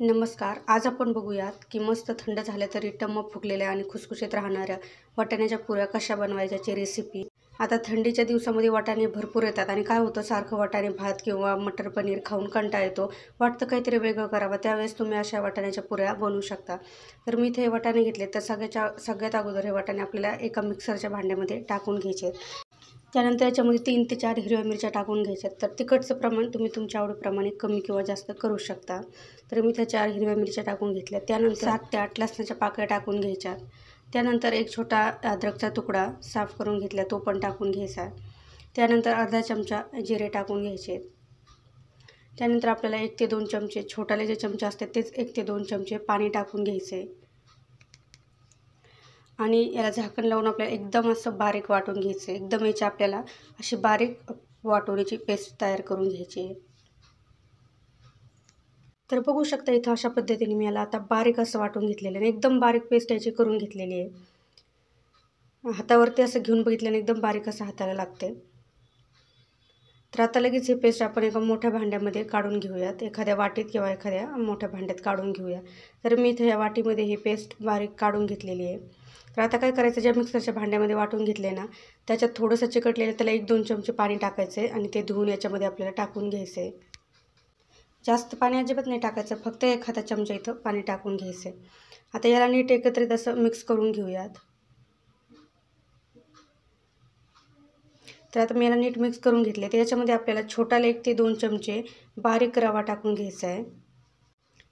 नमस्कार आज आपण बघूयात की मस्त थंड झालं तरी टम्म फुगलेल्या आणि खुसखुशीत राहणाऱ्या वाटाण्याच्या पुऱ्या कशा बनवायच्याची रेसिपी आता थंडीच्या दिवसामध्ये वाटाणे भरपूर येतात आणि काय होतं सारखं वाटाणे भात किंवा मटर पनीर खाऊन कंटा येतो वाटतं काहीतरी वेगळं करावं त्यावेळेस तुम्ही अशा वाटाण्याच्या पुऱ्या बनवू शकता तर मी इथे हे वाटाणे घेतले तर सगळ्याच्या सगळ्यात अगोदर हे वाटाणे आपल्याला एका मिक्सरच्या भांड्यामध्ये टाकून घ्यायचे त्यानंतर याच्यामध्ये तीन ते चार हिरव्या मिरच्या टाकून घ्यायच्यात तर तिखटचं प्रमाण तुम्ही तुमच्या आवडीप्रमाणे कमी किंवा जास्त करू शकता तर मी त्या चार हिरव्या मिरच्या टाकून घेतल्या त्यानंतर सात ते आठ लसणाच्या पाकळ्या टाकून घ्यायच्यात त्यानंतर एक छोटा अद्रकचा तुकडा साफ करून घेतला तो पण टाकून घ्यायचा त्यानंतर अर्धा चमचा जिरे टाकून घ्यायचे त्यानंतर आपल्याला एक ते दोन चमचे छोटाले जे चमचे असतात तेच एक ते दोन चमचे पाणी टाकून घ्यायचे आणि याला झाकण लावून आपल्याला एकदम असं बारीक वाटून घ्यायचं आहे एकदम याची आपल्याला अशी बारीक याची पेस्ट तयार करून घ्यायची आहे तर बघू शकता इथं अशा पद्धतीने मी याला आता बारीक असं वाटून घेतलेलं आहे एकदम बारीक पेस्ट याची करून घेतलेली आहे हातावरती असं घेऊन बघितल्याने एकदम बारीक असं हाताला लागते तर आता लगेच हे पेस्ट आपण एका मोठ्या भांड्यामध्ये काढून घेऊयात एखाद्या वाटीत किंवा एखाद्या मोठ्या भांड्यात काढून घेऊया तर मी इथं या वाटीमध्ये ही पेस्ट बारीक काढून घेतलेली आहे तर आता काय करायचं ज्या मिक्सरच्या भांड्यामध्ये वाटून घेतले ना त्याच्यात थोडंसं चिकटलेलं त्याला एक दोन चमचे पाणी टाकायचं आणि ते धुवून याच्यामध्ये आपल्याला टाकून घ्यायचे जास्त पाणी अजिबात नाही टाकायचं फक्त एखादा चमचा इथं पाणी टाकून घ्यायचं आता याला नीट एकत्रित असं मिक्स करून घेऊयात तर आता मी याला नीट मिक्स करून घेतले तर याच्यामध्ये आपल्याला छोटाला एक ते दोन चमचे बारीक रवा टाकून घ्यायचा आहे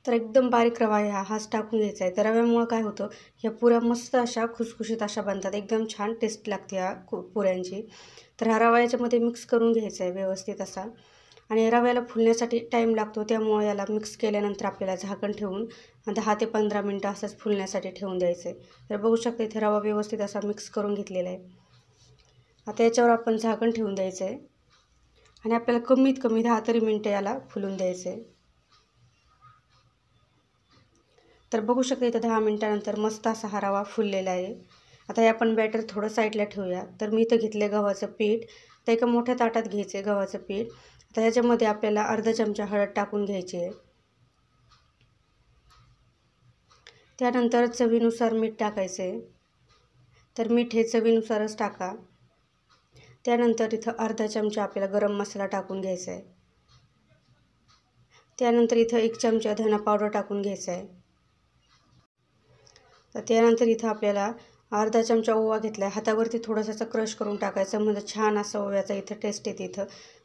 तर एकदम बारीक रवा ह्या हाच टाकून घ्यायचा आहे तर रव्यामुळं काय होतं ह्या पुऱ्या मस्त अशा खुसखुशीत अशा बनतात एकदम छान टेस्ट लागते ह्या पुऱ्यांची तर ह्या रवा याच्यामध्ये मिक्स करून घ्यायचा आहे व्यवस्थित असा आणि रव्याला फुलण्यासाठी टाईम लागतो त्यामुळे याला मिक्स केल्यानंतर आपल्याला झाकण ठेवून दहा ते पंधरा मिनटं असंच फुलण्यासाठी ठेवून द्यायचं आहे तर बघू शकता इथे रवा व्यवस्थित असा मिक्स करून घेतलेला आहे आता याच्यावर आपण झाकण ठेवून द्यायचं आहे आणि आपल्याला कमीत कमी दहा तरी मिनटं याला फुलून द्यायचं आहे तर बघू शकता इथं दहा मिनटानंतर मस्त असा हरावा फुललेला आहे आता हे आपण बॅटर थोडं साईडला ठेवूया तर मी इथं घेतले गव्हाचं पीठ तर एका मोठ्या ताटात घ्यायचे गव्हाचं पीठ आता ह्याच्यामध्ये आपल्याला अर्धा चमचा हळद टाकून घ्यायची आहे त्यानंतर चवीनुसार मीठ टाकायचं आहे तर मीठ हे चवीनुसारच टाका त्यानंतर इथं अर्धा चमचा आपल्याला गरम मसाला टाकून घ्यायचा आहे त्यानंतर इथं एक चमचा धना पावडर टाकून घ्यायचा आहे तर त्यानंतर इथं आपल्याला अर्धा चमचा ओवा घेतला आहे हातावरती थोडंसं असं क्रश करून टाकायचं म्हणजे छान असं ओव्याचा इथं टेस्ट येते इथं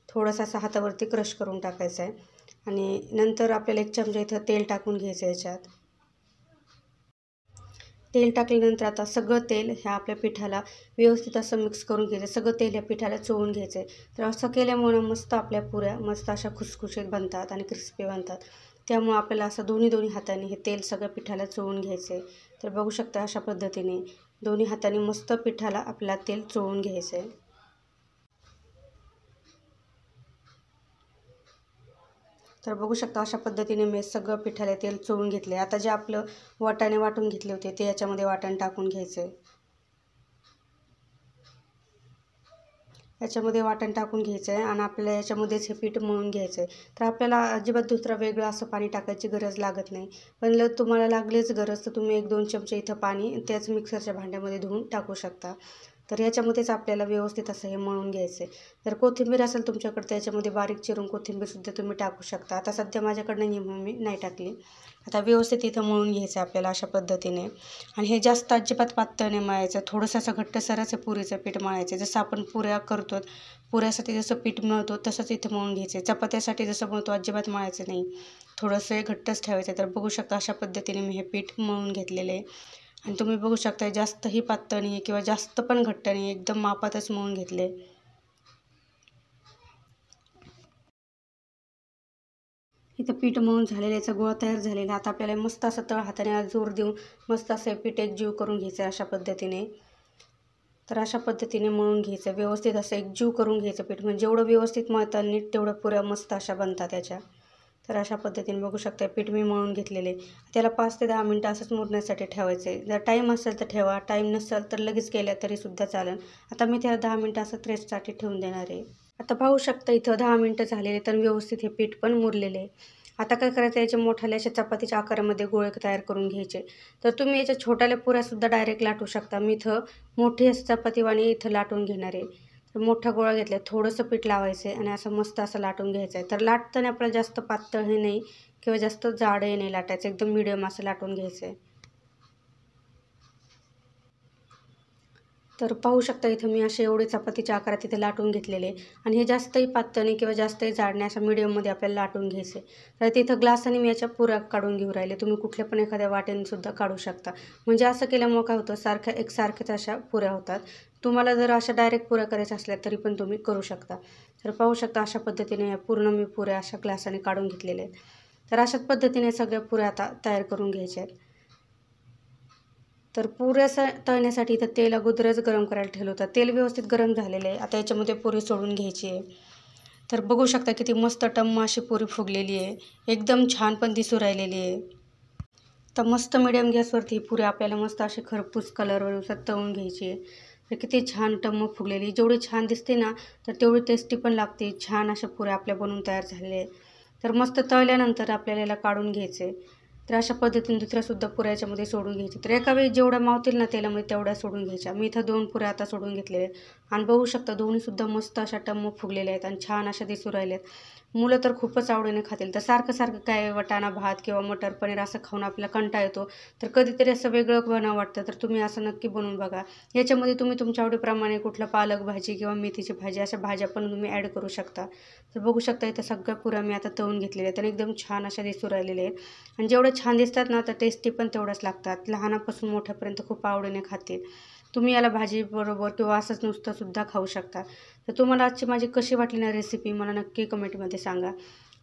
थोडंसं असं हातावरती क्रश करून टाकायचं आहे आणि नंतर आपल्याला एक चमचा इथं तेल टाकून घ्यायचं याच्यात तेल टाकल्यानंतर आता सगळं तेल ह्या आपल्या पिठाला व्यवस्थित असं मिक्स करून घ्यायचं सगळं तेल ह्या पिठाला चोळून घ्यायचं तर असं केल्यामुळं मस्त आपल्या पुऱ्या मस्त अशा खुसखुशीत बनतात आणि क्रिस्पी बनतात त्यामुळं आपल्याला असं दोन्ही दोन्ही हाताने हे तेल सगळ्या पिठाला चोळून घ्यायचं आहे तर बघू शकता अशा पद्धतीने दोन्ही हाताने मस्त पिठाला आपला तेल चोळून घ्यायचं आहे तर बघू शकता अशा पद्धतीने मी सगळं पिठाला तेल चोळून घेतले आता जे आपलं वाटाणे वाटून घेतले होते ते याच्यामध्ये वाटण टाकून घ्यायचं आहे याच्यामध्ये वाटण टाकून घ्यायचं आहे आणि आपल्याला याच्यामध्येच हे पीठ मळून घ्यायचं आहे तर आपल्याला अजिबात दुसरा वेगळं असं पाणी टाकायची गरज लागत नाही पण ल तुम्हाला लागलीच गरज तर तुम्ही एक दोन चमचे इथं पाणी त्याच मिक्सरच्या भांड्यामध्ये धुवून टाकू शकता तर याच्यामध्येच आपल्याला व्यवस्थित असं हे मळून घ्यायचं आहे जर कोथिंबीर असेल तुमच्याकडं त्याच्यामध्ये बारीक चिरून कोथिंबीरसुद्धा तुम्ही टाकू शकता आता सध्या माझ्याकडनं नेहमी मी नाही टाकली आता व्यवस्थित इथं मळून घ्यायचं आपल्याला अशा पद्धतीने आणि हे जास्त अजिबात पातळ नाही मळायचं थोडंसं असं घट्ट सरस पुरीचं पीठ मळायचं जसं आपण पुऱ्या करतो पुऱ्यासाठी जसं पीठ मळतो तसंच इथं मळून घ्यायचं चपात्यासाठी जसं मळतो अजिबात मळायचं नाही थोडंसं हे घट्टच ठेवायचं तर बघू शकता अशा पद्धतीने मी हे पीठ मळून घेतलेले आहे आणि तुम्ही बघू शकता जास्तही पातळ नाही आहे किंवा जास्त पण घट्ट नाही एकदम मापातच मळून घेतले इथं पीठ मळून झालेलं याचा गोळा तयार झालेला आता आपल्याला मस्त असं तळ हाताने जोर देऊन मस्त असं पीठ एक जीव करून घ्यायचं अशा पद्धतीने तर अशा पद्धतीने मळून घ्यायचं व्यवस्थित असं एक जीव करून घ्यायचं पीठ म्हणजे जेवढं व्यवस्थित मळतं नीट तेवढं पुऱ्या मस्त अशा बनतात त्याच्या तर अशा पद्धतीने बघू शकता पीठ मी मळून घेतलेले त्याला पाच ते दहा मिनटं असंच मुरण्यासाठी ठेवायचे जर टाईम असेल तर ठेवा टाईम नसेल तर लगेच केल्या तरीसुद्धा चालेल आता मी त्याला दहा मिनटं असं रेस्टसाठी ठेवून देणार आहे आता पाहू शकता इथं दहा मिनटं झालेले तर व्यवस्थित हे पीठ पण मुरलेले आहे आता काय करायचं याच्या मोठ्याल्या अशा चपातीच्या आकारामध्ये गोळे तयार करून घ्यायचे तर तुम्ही याच्या छोट्याल्या पुऱ्यासुद्धा डायरेक्ट लाटू शकता मी इथं मोठी चपाती चपातीवाणी इथं लाटून घेणार आहे तर मोठा गोळा घेतला थोडंसं पीठ लावायचं आहे आणि असं मस्त असं लाटून घ्यायचं आहे तर लाटताना आपल्याला जास्त पातळ हे नाही किंवा जास्त जाडही नाही लाटायचं एकदम मिडियम असं लाटून घ्यायचं आहे तर पाहू शकता इथं मी असे एवढे चपातीच्या आकारात इथे लाटून घेतलेले आणि हे जास्तही पातळी किंवा जास्तही जाडणे अशा मीडियममध्ये आपल्याला लाटून घ्यायचे तर तिथं ग्लासाने मी याच्या पुऱ्या काढून घेऊ राहिले तुम्ही कुठल्या पण एखाद्या वाटेनेसुद्धा काढू शकता म्हणजे असं केल्यामुळं काय होतं सारख्या एकसारख्याच अशा पुऱ्या होतात तुम्हाला जर अशा डायरेक्ट पुऱ्या करायच्या असल्या तरी पण तुम्ही करू शकता तर पाहू शकता अशा पद्धतीने या पूर्ण मी पुऱ्या अशा ग्लासाने काढून घेतलेले आहेत तर अशाच पद्धतीने सगळ्या पुऱ्या आता तयार करून घ्यायच्या आहेत तर पुऱ्या स तळण्यासाठी इथं तेल अगोदरच गरम करायला ठेवलं होतं तेल व्यवस्थित गरम झालेलं आहे आता याच्यामध्ये पुरी सोडून घ्यायची आहे तर बघू शकता किती मस्त टम्म अशी पुरी फुगलेली आहे एकदम छान पण दिसू राहिलेली आहे तर मस्त मिडियम गॅसवरती पुरी आपल्याला मस्त अशी खरपूस कलरवर तळून घ्यायची आहे तर किती छान टम्म फुगलेली जेवढी छान दिसते ना तर तेवढी टेस्टी पण लागते छान अशा पुऱ्या आपल्या बनवून तयार झालेल्या आहेत तर मस्त तळल्यानंतर आपल्याला याला काढून घ्यायचे तर अशा पद्धतीने दुसऱ्यासुद्धा पुऱ्या याच्यामध्ये सोडून घ्यायची तर एका वेळी जेवढ्या मावतील ना तेलामध्ये तेवढ्या सोडून घ्यायच्या मी इथं दोन पुऱ्या आता सोडून घेतलेल्या आणि बघू शकता दोन्हीसुद्धा मस्त अशा टम्म फुगलेल्या आहेत आणि छान अशा दिसू राहिल्या आहेत मुलं तर खूपच आवडीने खातील तर सारखं सारखं काय वटाणा भात किंवा मटर पनीर असं खाऊन आपल्याला कंटा येतो तर कधीतरी असं वेगळं बनावं वाटतं तर तुम्ही असं नक्की बनवून बघा याच्यामध्ये तुम्ही तुमच्या आवडीप्रमाणे कुठलं पालक भाजी किंवा मेथीची भाजी अशा भाज्या पण तुम्ही ॲड करू शकता तर बघू शकता इथं सगळ्या पुऱ्या मी आता तळून घेतलेल्या आहेत आणि एकदम छान अशा दिसू राहिलेल्या आहेत आणि जेवढं छान दिसतात ना तर टेस्टी पण तेवढ्याच लागतात लहानापासून मोठ्यापर्यंत खूप आवडीने खातील तुम्ही याला भाजीबरोबर किंवा असंच नुसतंसुद्धा खाऊ शकता तर तुम्हाला आजची माझी कशी वाटली ना रेसिपी मला नक्की कमेंटमध्ये सांगा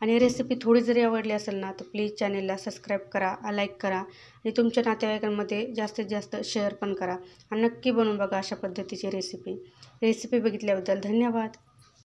आणि रेसिपी थोडी जरी आवडली असेल ना तर प्लीज चॅनेलला सबस्क्राईब करा लाईक करा आणि तुमच्या नातेवाईकांमध्ये जास्तीत जास्त शेअर पण करा आणि नक्की बनवून बघा अशा पद्धतीची रेसिपी रेसिपी बघितल्याबद्दल धन्यवाद